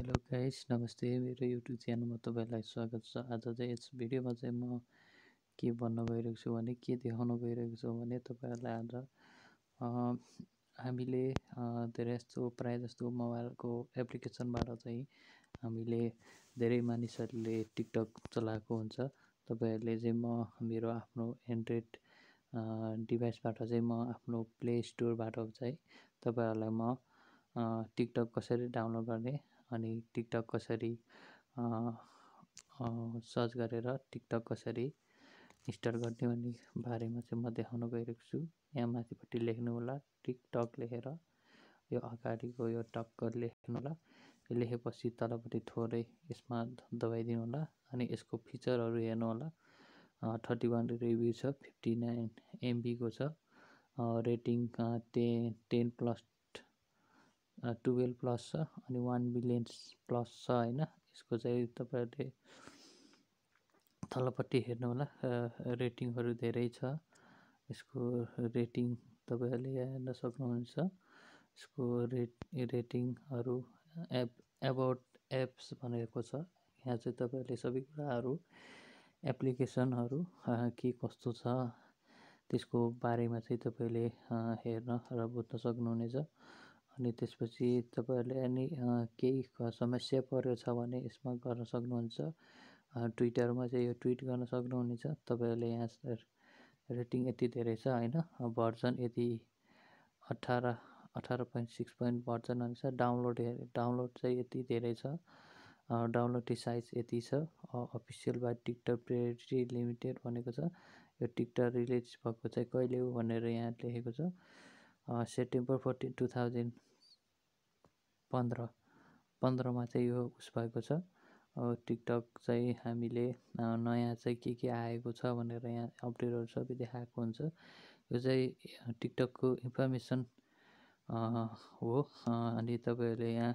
hello guys नमस्ते मेरो YouTube च्यानलमा तपाईँलाई स्वागत छ आज चाहिँ यस भिडियोमा चाहिँ म के भन्न गइरहेको छु भने के देखाउन गइरहेको छु भने तपाईँहरूलाई आज हामीले धेरै जस्तो प्रायः जस्तो मोबाइलको एप्लिकेसनबाट चाहिँ हामीले धेरै मानिसहरूले टिकटक चलाएको हुन्छ तपाईँहरूले चाहिँ म मेरो आफ्नो एन्ड्रोइड डिभाइसबाट चाहिँ म आफ्नो प्ले स्टोरबाट चाहिँ तपाईँहरूलाई म टिकटक कसरी डाउनलोड गर्ने अनि टिकटक कसरी सर्च गरेर टिकटक कसरी इन्स्टल गर्ने भन्ने बारेमा चाहिँ म देखाउन गइरहेको छु यहाँ माथिपट्टि लेख्नु होला टिकटक लेखेर यो अगाडिको यो टक्क लेख्नु होला लेखेपछि तलपट्टि थोरै यसमा दबाइदिनु होला अनि यसको फिचरहरू हेर्नु होला थर्टी वान रिभ्यू छ फिफ्टी नाइन एमबीको छ rating ten ten plus twelve plus छ अनि वान बिलियन प्लस छ होइन यसको चाहिँ तपाईँहरूले तलपट्टि होला रेटिङहरू धेरै छ यसको रेटिङ तपाईँहरूले हेर्न सक्नुहुन्छ यसको रेट रेटिङहरू एप एबाउट एप्स भनेको छ यहाँ चाहिँ तपाईँहरूले सबै कुराहरू एप्लिकेसनहरू के कस्तो छ त्यसको बारेमा चाहिँ तपाईँले हेर्न र बुझ्न सक्नुहुनेछ अनि त्यसपछि तपाईँहरूले एनी केही समस्या परेको छ भने यसमा गर्न सक्नुहुन्छ ट्विटरमा चाहिँ यो ट्विट गर्न सक्नुहुनेछ तपाईँहरूले यहाँ रेटिङ यति धेरै छ होइन भर्जन यति अठार अठार पोइन्ट सिक्स पोइन्ट भर्जन अनुसार डाउनलोड डाउनलोड चाहिँ यति धेरै छ डाउनलोड साइज यति छ official by TikTok priority limited भनेको छ यो टिकटक रिलिज भएको चाहिँ कहिले हो भनेर यहाँ लेखेको छ सेप्टेम्बर फोर्टिन टु थाउजन्ड पन्ध्र पन्ध्रमा चाहिँ यो उस भएको छ टिकटक चाहिँ हामीले नयाँ चाहिँ के के आएको छ भनेर यहाँ अपडेटहरू सबै देखाएको हुन्छ यो चाहिँ टिकटकको इन्फर्मेसन हो अनि तपाईँहरूले यहाँ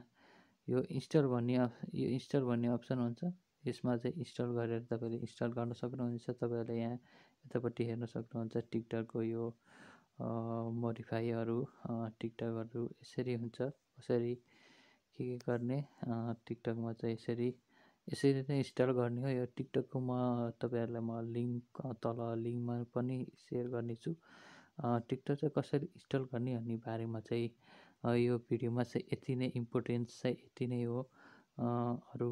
यो इन्स्टल भन्ने यो इन्स्टल भन्ने अप्सन हुन्छ यसमा चाहिँ इन्स्टल गरेर तपाईँले इन्स्टल गर्न सक्नुहुन्छ तपाईँहरूले यहाँ यतापट्टि हेर्न सक्नुहुन्छ टिकटकको यो मोडिफाईहरू टिकटकहरू यसरी हुन्छ कसरी के के गर्ने टिकटकमा चाहिँ यसरी यसरी नै इन्स्टल गर्ने हो यो टिकटकको म तपाईँहरूलाई म लिङ्क तल लिङ्कमा पनि सेयर गर्नेछु टिकटक चाहिँ कसरी इन्स्टल गर्ने भन्ने बारेमा चाहिँ यो भिडियोमा चाहिँ यति नै इम्पोर्टेन्स चाहिँ यति नै हो अरू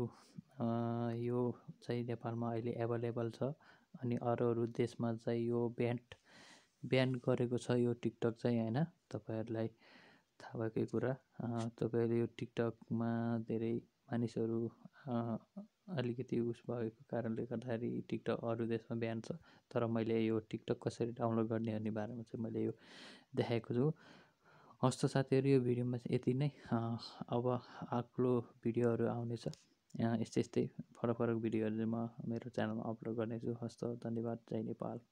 यो चाहिँ नेपालमा अहिले एभाइलेबल छ अनि अरू अरू देशमा चाहिँ यो ब्यान्ड बिहान गरेको छ यो टिकटक चाहिँ होइन तपाईँहरूलाई थाहा भएकै कुरा तपाईँहरूले यो टिकटकमा धेरै मानिसहरू अलिकति उस भएको कारणले गर्दाखेरि टिकटक अरू देशमा बिहान छ तर मैले यो टिकटक कसरी डाउनलोड गर्ने भन्ने बारेमा चाहिँ मैले यो देखाएको छु हस्तो साथीहरू यो भिडियोमा चाहिँ यति नै अब अग्लो भिडियोहरू आउनेछ यस्तै यस्तै फरक फरक भिडियोहरू म मेरो च्यानलमा अपलोड गर्नेछु हस्त धन्यवाद जय नेपाल